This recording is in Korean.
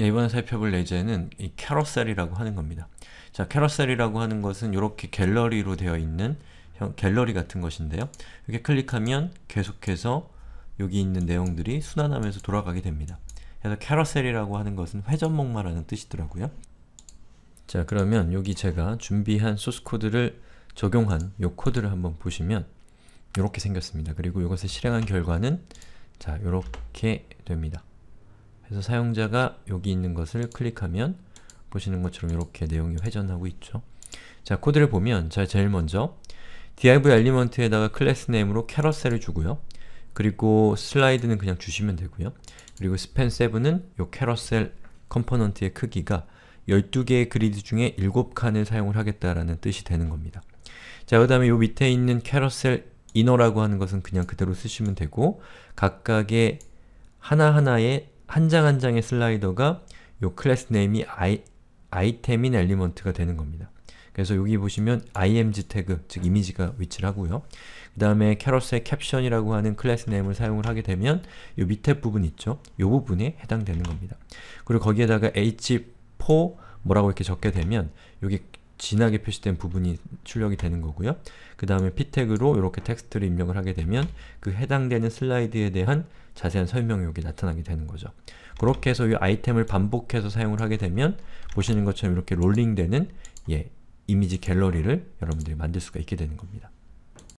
예, 이번에 살펴볼 예제는 이 캐러셀이라고 하는 겁니다. 자, 캐러셀이라고 하는 것은 이렇게 갤러리로 되어 있는 형, 갤러리 같은 것인데요. 이렇게 클릭하면 계속해서 여기 있는 내용들이 순환하면서 돌아가게 됩니다. 그래서 캐러셀이라고 하는 것은 회전목마라는 뜻이더라고요. 자, 그러면 여기 제가 준비한 소스코드를 적용한 요 코드를 한번 보시면 이렇게 생겼습니다. 그리고 이것을 실행한 결과는 자, 이렇게 됩니다. 그래서 사용자가 여기 있는 것을 클릭하면 보시는 것처럼 이렇게 내용이 회전하고 있죠. 자, 코드를 보면 자, 제일 먼저 div 엘리먼트에다가 클래스 네임으로 캐럿셀을 주고요. 그리고 슬라이드는 그냥 주시면 되고요. 그리고 스 p a n 7은요캐럿셀 컴포넌트의 크기가 12개의 그리드 중에 7칸을 사용을 하겠다라는 뜻이 되는 겁니다. 자, 그 다음에 요 밑에 있는 캐럿셀 이너라고 하는 것은 그냥 그대로 쓰시면 되고 각각의 하나하나의 한 장한 한 장의 슬라이더가 요 클래스 네임이 아이, 아이템인 엘리먼트가 되는 겁니다. 그래서 여기 보시면 img 태그, 즉 이미지가 위치를 하고요. 그 다음에 캐럿의 캡션이라고 하는 클래스 네임을 사용을 하게 되면 이 밑에 부분 있죠? 이 부분에 해당되는 겁니다. 그리고 거기에다가 h4 뭐라고 이렇게 적게 되면 여기 진하게 표시된 부분이 출력이 되는 거고요. 그 다음에 p 태그로 이렇게 텍스트를 입력을 하게 되면 그 해당되는 슬라이드에 대한 자세한 설명이 여기 나타나게 되는 거죠. 그렇게 해서 이 아이템을 반복해서 사용을 하게 되면 보시는 것처럼 이렇게 롤링되는 예, 이미지 갤러리를 여러분들이 만들 수가 있게 되는 겁니다.